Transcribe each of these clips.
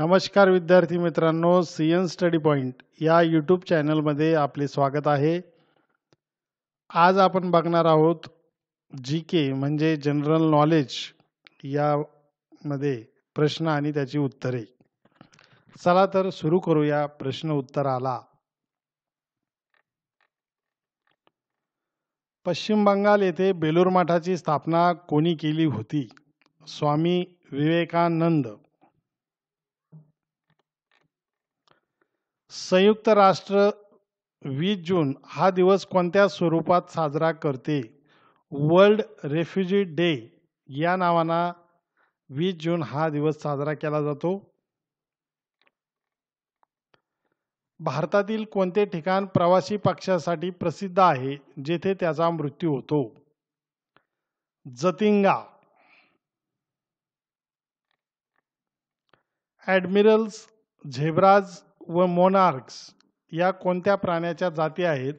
नमस्कार विद्यार्थी मित्रांनो सी एन स्टडी पॉईंट या यूट्यूब चॅनलमध्ये आपले स्वागत आहे आज आपण बघणार आहोत जी के म्हणजे जनरल नॉलेज यामध्ये प्रश्न आणि त्याची उत्तरे चला तर सुरू करूया प्रश्न उत्तराला पश्चिम बंगाल येथे बेलूर मठाची स्थापना कोणी केली होती स्वामी विवेकानंद संयुक्त राष्ट्र वीस जून हा दिवस कोणत्या स्वरूपात साजरा करते वर्ल्ड रेफ्युजी डे या नावाना वीस जून हा दिवस साजरा केला जातो भारतातील कोणते ठिकाण प्रवासी पक्षासाठी प्रसिद्ध आहे जेथे त्याचा मृत्यू होतो जतिंगा ॲडमिरल्स झेब्राज व मोनार्क्स या कोणत्या प्राण्याच्या जाती आहेत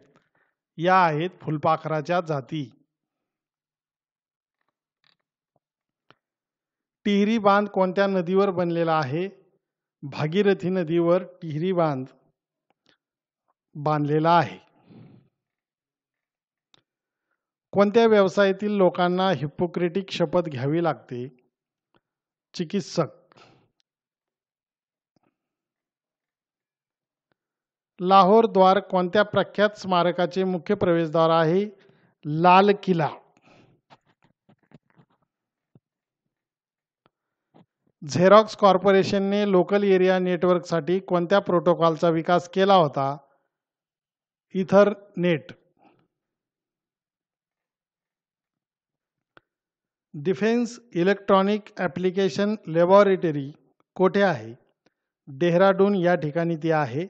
या आहेत फुलपाखराच्या जाती टिहरी बांध कोणत्या नदीवर बनलेला आहे भागीरथी नदीवर टिहरी बांध बांधलेला आहे कोणत्या व्यवसायातील लोकांना हिपोक्रेटिक शपथ घ्यावी लागते चिकित्सक लाहोर द्वार कोणत्या प्रख्यात स्मारकाचे मुख्य प्रवेशद्वार आहे लाल किल्ला झेरॉक्स कॉर्पोरेशनने लोकल एरिया नेटवर्कसाठी कोणत्या प्रोटोकॉलचा विकास केला होता Ethernet Defence Electronic Application Laboratory कोठे आहे डेहराडून या ठिकाणी ती आहे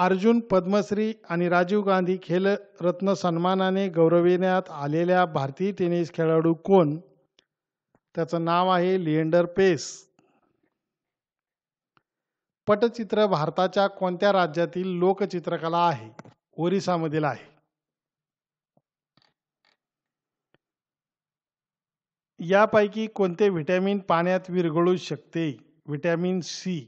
अर्जुन पद्मश्री आणि राजीव गांधी खेलरत्न सन्मानाने गौरविण्यात आलेल्या भारतीय टेनिस खेळाडू कोण त्याचं नाव आहे लिएंडर पेस पटचित्र भारताच्या कोणत्या राज्यातील लोकचित्रकला आहे ओरिसामधील आहे यापैकी कोणते व्हिटॅमिन पाण्यात विरघळू शकते व्हिटॅमिन सी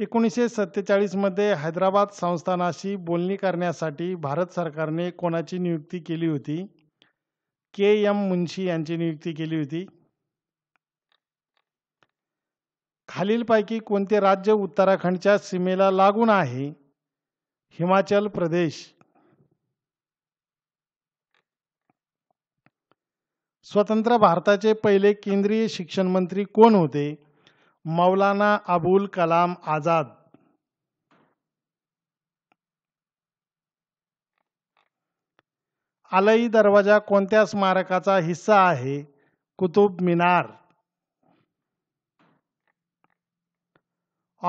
एकोणीसशे सत्तेचाळीसमध्ये हैदराबाद संस्थानाशी बोलणी करण्यासाठी भारत सरकारने कोणाची नियुक्ती केली होती के एम मुन्शी यांची नियुक्ती केली होती खालीलपैकी कोणते राज्य उत्तराखंडच्या सीमेला लागून आहे हिमाचल प्रदेश स्वतंत्र भारताचे पहिले केंद्रीय शिक्षण मंत्री कोण होते मौलाना अबुल कलाम आझाद आलई दरवाजा कोणत्या स्मारकाचा हिस्सा आहे कुतुब मिनार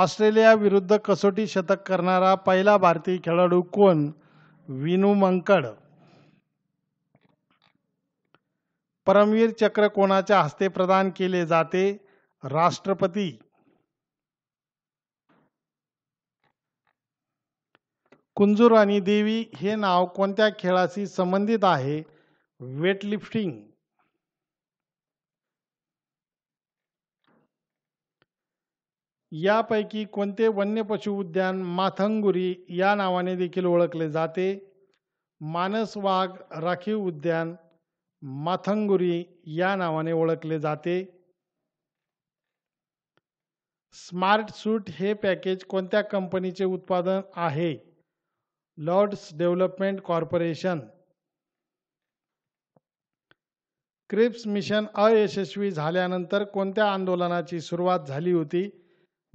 ऑस्ट्रेलिया विरुद्ध कसोटी शतक करणारा पहिला भारतीय खेळाडू कोण विनू मंकड परमवीर चक्र कोणाच्या हस्ते प्रदान केले जाते राष्ट्रपती आणि देवी हे नाव कोणत्या खेळाशी संबंधित आहे वेटलिफ्टिंग यापैकी कोणते वन्य पशु उद्यान माथंगुरी या नावाने देखील ओळखले जाते मानस वाघ राखीव उद्यान माथंगुरी या नावाने ओळखले जाते स्मार्ट सूट हे पॅकेज कोणत्या कंपनीचे उत्पादन आहे Lords Development Corporation Cripps Mission अयशस्वी झाल्यानंतर कोणत्या आंदोलनाची सुरुवात झाली होती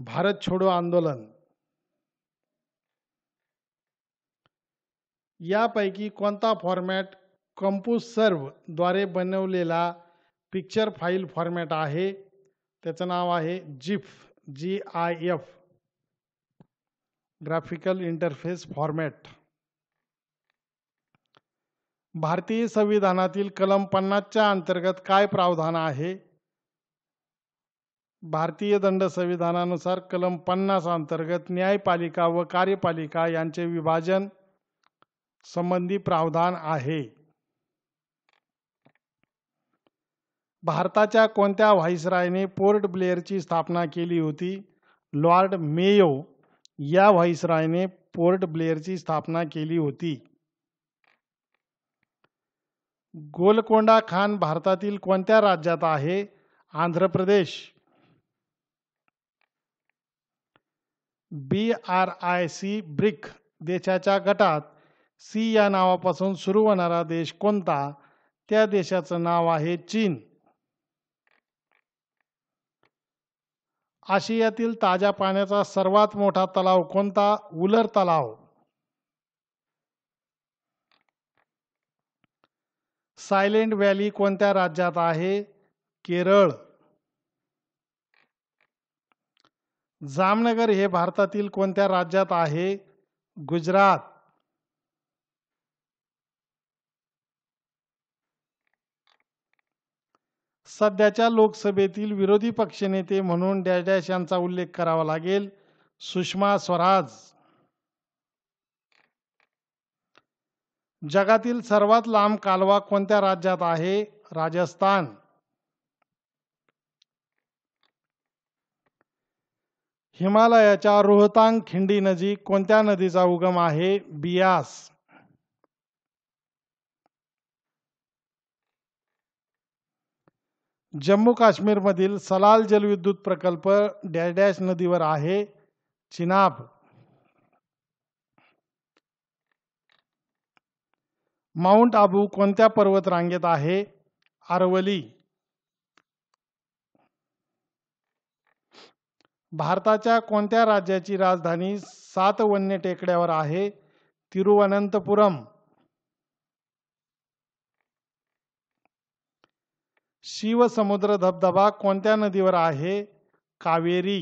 भारत छोडो आंदोलन यापैकी कोणता फॉर्मॅट कंपूस सर्वद्वारे बनवलेला पिक्चर फाईल फॉर्मॅट आहे त्याचं नाव आहे GIF G I F graphical interface format भारतीय संविधानातील कलम पन्नासच्या अंतर्गत काय प्रावधान आहे भारतीय दंड संविधानानुसार कलम पन्नास अंतर्गत न्यायपालिका व कार्यपालिका यांचे विभाजन संबंधी प्रावधान आहे भारताच्या कोणत्या व्हाईसरायने पोर्ट ब्लेअरची स्थापना केली होती लॉर्ड मेयो या व्हाईसरायने पोर्ट ब्लेअरची स्थापना केली होती गोलकोंडा खान भारतातील कोणत्या राज्यात आहे Andhra Pradesh B R I C BRIC देशाच्या गटात सी या नावापासून सुरू होणारा देश कोणता त्या देशाचं नाव आहे चीन आशियातील ताज्या पाण्याचा सर्वात मोठा तलाव कोणता उलर तलाव सायलेंट व्हॅली कोणत्या राज्यात आहे केरळ जामनगर हे भारतातील कोणत्या राज्यात आहे गुजरात सध्याच्या लोकसभेतील विरोधी पक्षनेते म्हणून डॅश डॅश यांचा उल्लेख करावा लागेल सुषमा स्वराज जगातील सर्वात लांब कालवा कोणत्या राज्यात आहे राजस्थान हिमालयाच्या रोहतांग खिंडी नजीक कोणत्या नदीचा उगम आहे बियास जम्मू काश्मीरमधील सलाल जलविद्युत प्रकल्प डॅश डॅश नदीवर आहे चिनाब माउंट आबू कोणत्या पर्वत रांगेत आहे आरवली भारताच्या कोणत्या राज्याची राजधानी सात वन्य टेकड्यावर आहे तिरुवनंतपुरम शिवसमुद्र धबधबा कोणत्या नदीवर आहे कावेरी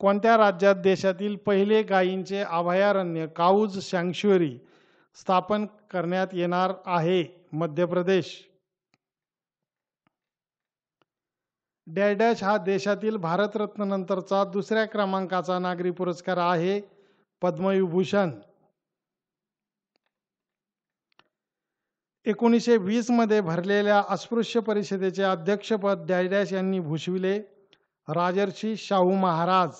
कोणत्या राज्यात देशातील पहिले गायींचे अभयारण्य काऊज सँक्च्युअरी स्थापन करण्यात येणार आहे मध्य प्रदेश डॅडॅश हा देशातील भारतरत्न नंतरचा दुसऱ्या क्रमांकाचा नागरी पुरस्कार आहे पद्मविभूषण एकोणीसशे वीसमध्ये भरलेल्या अस्पृश्य परिषदेचे अध्यक्षपद डॅडॅश यांनी भूषविले राजर्षी शाहू महाराज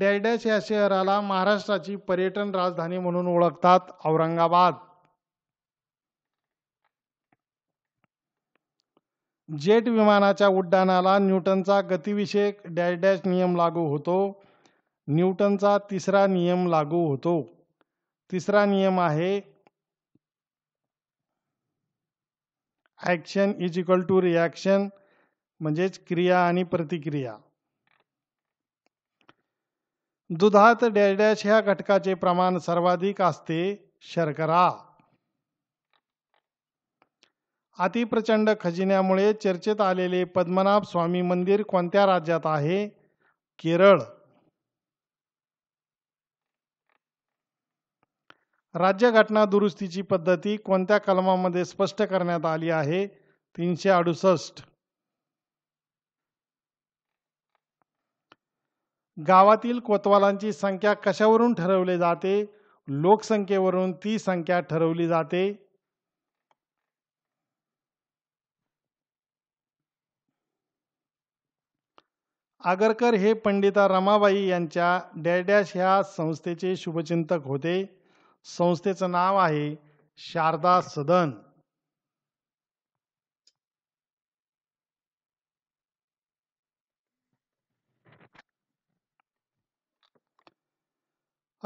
डॅडॅश या शहराला महाराष्ट्राची पर्यटन राजधानी म्हणून ओळखतात औरंगाबाद जेट विमानाच्या उड्डाणाला न्यूटनचा गतिविषयक डॅश डॅश नियम लागू होतो न्यूटनचा तिसरा नियम लागू होतो तिसरा नियम आहे action is equal to reaction म्हणजेच क्रिया आणि प्रतिक्रिया दुधात डॅश ह्या घटकाचे प्रमाण सर्वाधिक असते शर्करा अतिप्रचंड खजिन्यामुळे चर्चेत आलेले पद्मनाभ स्वामी मंदिर कोणत्या राज्यात आहे केरळ राज्यघटना दुरुस्तीची पद्धती कोणत्या कलमामध्ये स्पष्ट करण्यात आली आहे तीनशे अडुसष्ट गावातील कोतवालांची संख्या कशावरून ठरवले जाते लोकसंख्येवरून ती संख्या ठरवली जाते आगरकर हे पंडिता रमाबाई यांच्या डॅडॅश ह्या संस्थेचे शुभचिंतक होते संस्थेचं नाव आहे शारदा सदन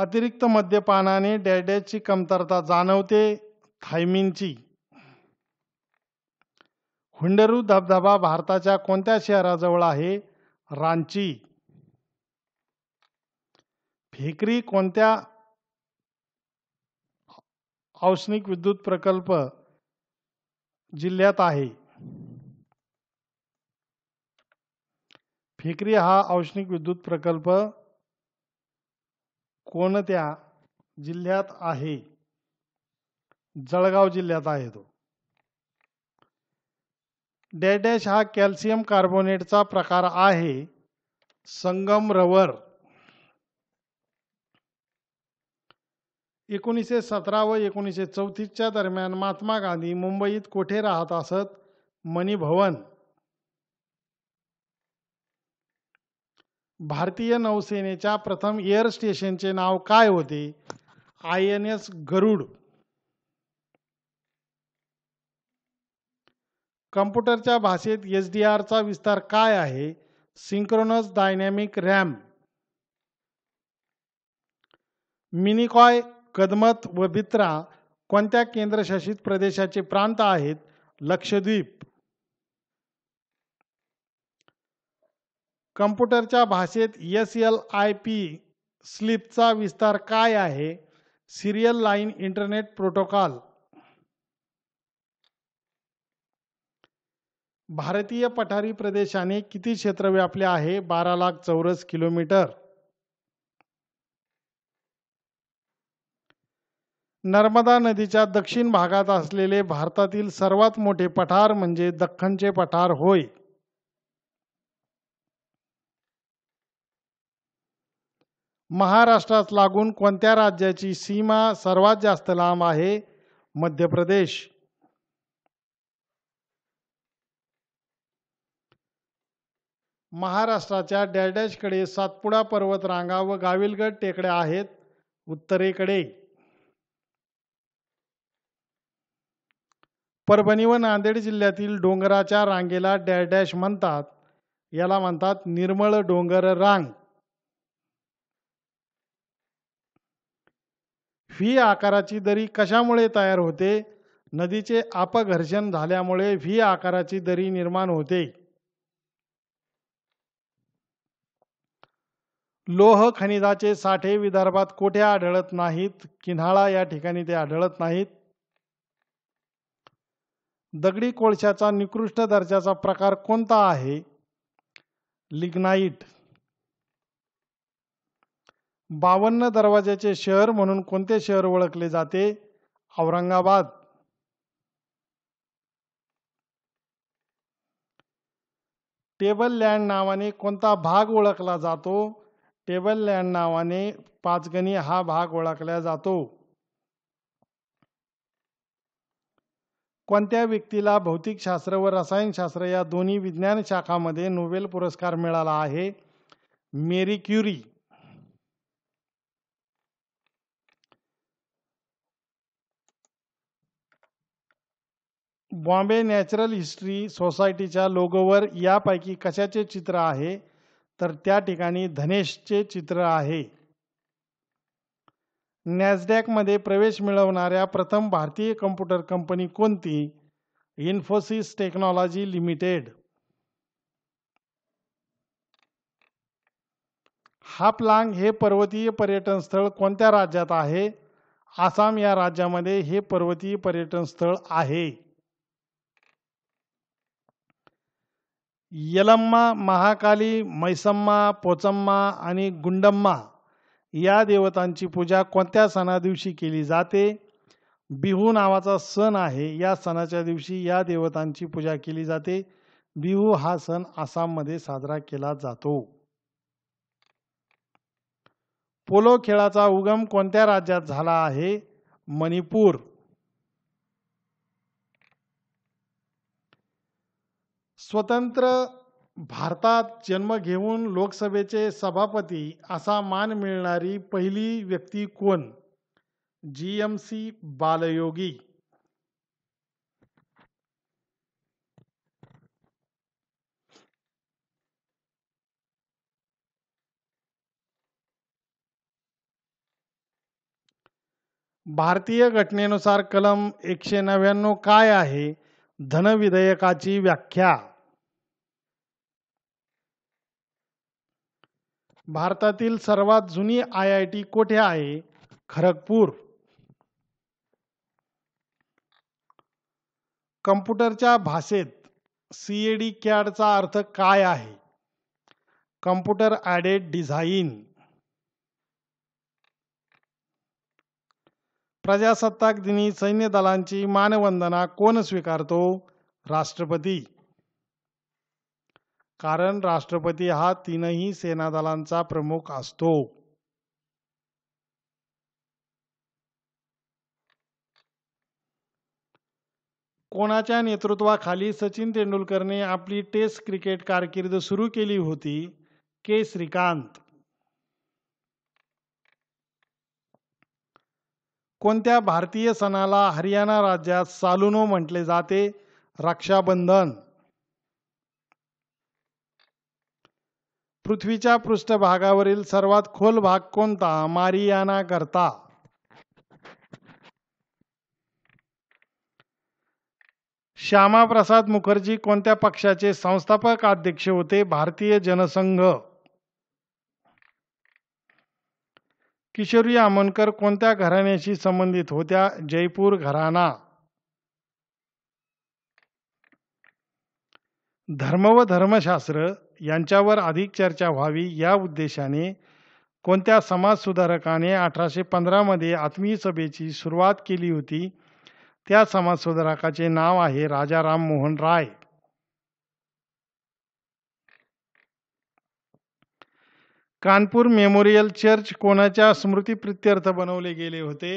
अतिरिक्त मद्यपानाने डॅडॅची कमतरता जाणवते थायमिनची हुंडरू धबधबा भारताच्या कोणत्या शहराजवळ आहे रांची फेकरी कोणत्या औष्णिक विद्युत प्रकल्प जिल्ह्यात आहे फिकरी हा औष्णिक विद्युत प्रकल्प कोणत्या जिल्ह्यात आहे जळगाव जिल्ह्यात आहे तो डॅडॅश हा कॅल्शियम कार्बोनेटचा प्रकार आहे संगम रवर। एकोणीसशे सतरा व एकोणीसशे चौतीसच्या दरम्यान महात्मा गांधी मुंबईत कोठे राहत असत मणिभवन भारतीय नौसेनेच्या प्रथम एअर स्टेशनचे नाव काय होते आय एन एस गरुड कम्प्युटरच्या भाषेत एस डी आरचा विस्तार काय आहे synchronous dynamic RAM Minicoy Kadmat व बित्रा कोणत्या केंद्रशासित प्रदेशाचे प्रांत आहेत लक्षद्वीप कम्प्युटरच्या भाषेत एस एल आय पी स्लिपचा विस्तार काय आहे सिरियल लाईन इंटरनेट प्रोटोकॉल भारतीय पठारी प्रदेशाने किती क्षेत्र व्यापले आहे बारा लाख चौरस किलोमीटर नर्मदा नदीच्या दक्षिण भागात असलेले भारतातील सर्वात मोठे पठार म्हणजे दख्खनचे पठार होय महाराष्ट्रास लागून कोणत्या राज्याची सीमा सर्वात जास्त लांब आहे मध्य प्रदेश महाराष्ट्राच्या डॅडॅशकडे सातपुडा पर्वतरांगा व गाविलगड टेकड्या आहेत उत्तरेकडे परभणी व नांदेड जिल्ह्यातील डोंगराच्या रांगेला डॅश म्हणतात याला म्हणतात निर्मळ डोंगर रांग व्ही आकाराची दरी कशामुळे तयार होते नदीचे अपघर्षण झाल्यामुळे व्ही आकाराची दरी निर्माण होते लोह खनिजाचे साठे विदर्भात कोठे आढळत नाहीत किन्हाळा या ठिकाणी ते आढळत नाहीत दगडी कोळशाचा निकृष्ट दर्जाचा प्रकार कोणता आहे लिग्नाईट बावन्न दरवाजाचे शहर म्हणून कोणते शहर ओळखले जाते औरंगाबाद टेबल लँड नावाने कोणता भाग ओळखला जातो टेबल लँड नावाने पाचगणी हा भाग ओळखला जातो कोणत्या व्यक्तीला भौतिकशास्त्र व रसायनशास्त्र या दोन्ही विज्ञान शाखामध्ये नोबेल पुरस्कार मिळाला आहे Marie Curie Bombay natural history सोसायटीच्या लोगोवर यापैकी कशाचे चित्र आहे तर त्या ठिकाणी धनेशचे चित्र आहे नॅसडॅकमध्ये प्रवेश मिळवणाऱ्या प्रथम भारतीय कम्प्युटर कंपनी कोणती इन्फोसिस टेक्नॉलॉजी लिमिटेड हापलांग हे पर्वतीय पर्यटन स्थळ कोणत्या राज्यात आहे आसाम या राज्यामध्ये हे पर्वतीय पर्यटन स्थळ आहे यलम्मा महाकाली मैसम्मा पोचम्मा आणि गुंडम्मा या देवतांची पूजा कोणत्या सणादिवशी केली जाते बिहू नावाचा सण आहे या सणाच्या दिवशी या देवतांची पूजा केली जाते बिहू हा सण आसाममध्ये साजरा केला जातो पोलो खेळाचा उगम कोणत्या राज्यात झाला आहे मणिपूर स्वतंत्र भारतात जन्म घेऊन लोकसभेचे सभापती असा मान मिळणारी पहिली व्यक्ती कोण जी एम सी बालयोगी भारतीय घटनेनुसार कलम एकशे नव्याण्णव काय आहे धनविधेयकाची व्याख्या भारतातील सर्वात जुनी आय आय टी कोठे आहे खरगपूर कम्प्युटरच्या भाषेत डी कॅडचा अर्थ काय आहे कम्प्युटर ॲडेड डिझाईन प्रजासत्ताक दिनी सैन्य दलांची मानवंदना कोण स्वीकारतो राष्ट्रपती कारण राष्ट्रपती हा तीनही सेनादलांचा प्रमुख असतो कोणाच्या नेतृत्वाखाली सचिन तेंडुलकरने आपली टेस्ट क्रिकेट कारकीर्द सुरू केली होती के श्रीकांत कोणत्या भारतीय सणाला हरियाणा राज्यात सालुनो म्हटले जाते रक्षाबंधन पृथ्वीच्या पृष्ठभागावरील सर्वात खोल भाग कोणता मारियाना करता प्रसाद मुखर्जी कोणत्या पक्षाचे संस्थापक अध्यक्ष होते भारतीय जनसंघ किशोरी आमणकर कोणत्या घराण्याशी संबंधित होत्या जयपूर घराणा धर्म व धर्मशास्त्र यांच्यावर अधिक चर्चा व्हावी या उद्देशाने कोणत्या समाजसुधारकाने अठराशे पंधरामध्ये आत्मीय सभेची सुरुवात केली होती त्या समाजसुधारकाचे नाव आहे राजा राममोहन राय कानपूर मेमोरियल चर्च कोणाच्या स्मृतिप्रित्यर्थ बनवले गेले होते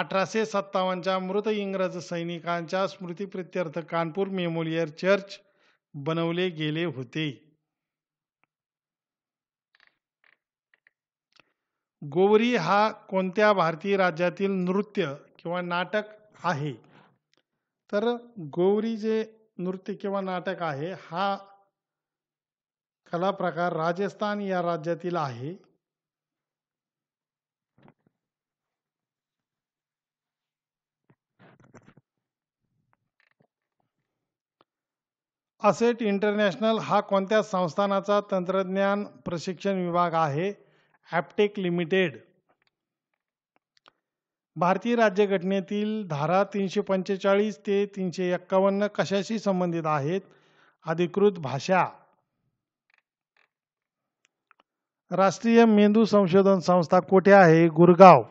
अठराशे सत्तावन्नच्या मृत इंग्रज सैनिकांच्या स्मृतीप्रित्यर्थ कानपूर मेमोरियल चर्च बनवले गेले होते गोवरी हा कोणत्या भारतीय राज्यातील नृत्य किंवा नाटक आहे तर गोवरी जे नृत्य किंवा नाटक आहे हा कला प्रकार राजस्थान या राज्यातील आहे असेट इंटरनॅशनल हा कोणत्या संस्थानाचा तंत्रज्ञान प्रशिक्षण विभाग आहे ॲपटेक लिमिटेड भारतीय राज्यघटनेतील धारा तीनशे पंचेचाळीस ते तीनशे एक्कावन्न कशाशी संबंधित आहेत अधिकृत भाषा राष्ट्रीय मेंदू संशोधन संस्था कोठे आहे गुरगाव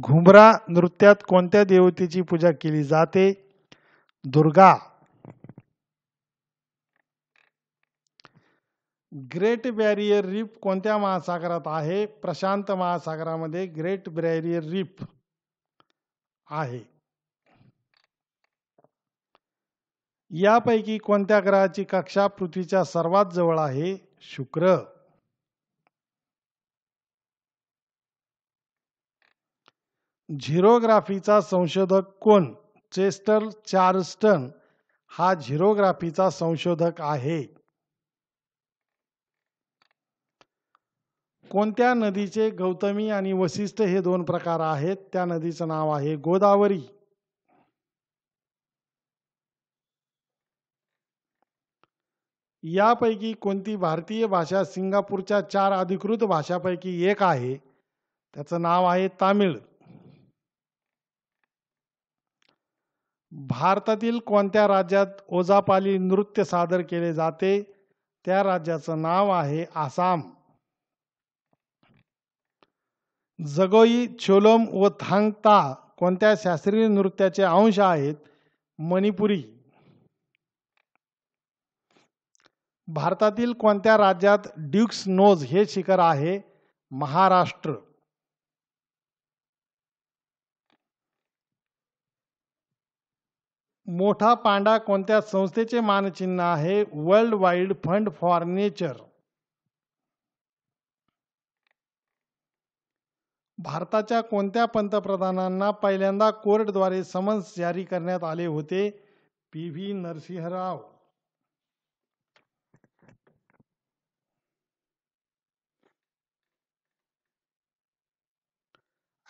घुमरा नृत्यात कोणत्या देवतेची पूजा केली जाते दुर्गा ग्रेट बॅरियर रीफ कोणत्या महासागरात आहे प्रशांत महासागरामध्ये ग्रेट बॅरियर रिफ आहे यापैकी कोणत्या ग्रहाची कक्षा पृथ्वीच्या सर्वात जवळ आहे शुक्र झिरोग्राफीचा संशोधक कोण चेस्टर चार्ल्स्टन हा झिरोग्राफीचा संशोधक आहे कोणत्या नदीचे गौतमी आणि वशिष्ठ हे दोन प्रकार आहेत त्या नदीचं नाव आहे गोदावरी यापैकी कोणती भारतीय भाषा सिंगापूरच्या चार अधिकृत भाषापैकी एक आहे त्याचं नाव आहे तामिळ भारतातील कोणत्या राज्यात ओजापाली नृत्य सादर केले जाते त्या राज्याचं नाव आहे आसाम जगोई छोलोम व थांगता कोणत्या शास्त्रीय नृत्याचे अंश आहेत मणिपुरी भारतातील कोणत्या राज्यात ड्युक्स नोज हे शिखर आहे महाराष्ट्र मोठा पांडा कोणत्या संस्थेचे मानचिन्ह आहे World Wide Fund for Nature भारताच्या कोणत्या पंतप्रधानांना पहिल्यांदा कोर्टद्वारे समन्स जारी करण्यात आले होते पी व्ही नरसिंहराव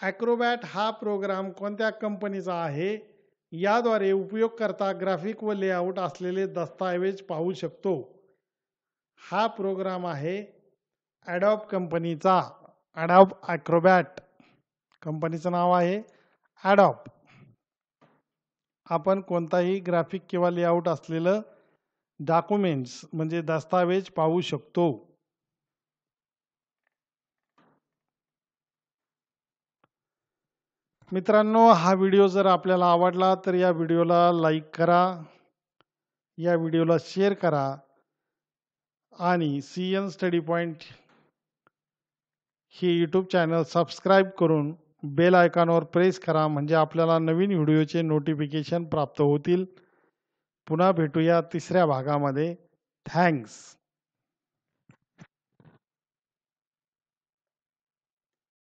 ॲक्रोबॅट हा प्रोग्राम कोणत्या कंपनीचा आहे याद्वारे उपयोगकर्ता ग्राफिक व लेआउट असलेले दस्तऐवज पाहू शकतो हा प्रोग्राम आहे ॲडॉप कंपनीचा ॲडॉप ॲक्रोबॅट कंपनीचं नाव आहे ॲडॉप आपण कोणताही ग्राफिक किंवा लेआउट असलेलं डॉक्युमेंट्स म्हणजे दस्तावेज पाहू शकतो मित्रांनो हा व्हिडिओ जर आपल्याला आवडला तर या व्हिडिओला लाईक करा या व्हिडिओला शेअर करा आणि सी एन स्टडी पॉईंट ही यूट्यूब चॅनल सबस्क्राईब करून बेल आयकॉनवर प्रेस करा म्हणजे आपल्याला नवीन व्हिडिओचे नोटिफिकेशन प्राप्त होतील पुन्हा भेटूया तिसऱ्या भागामध्ये थँक्स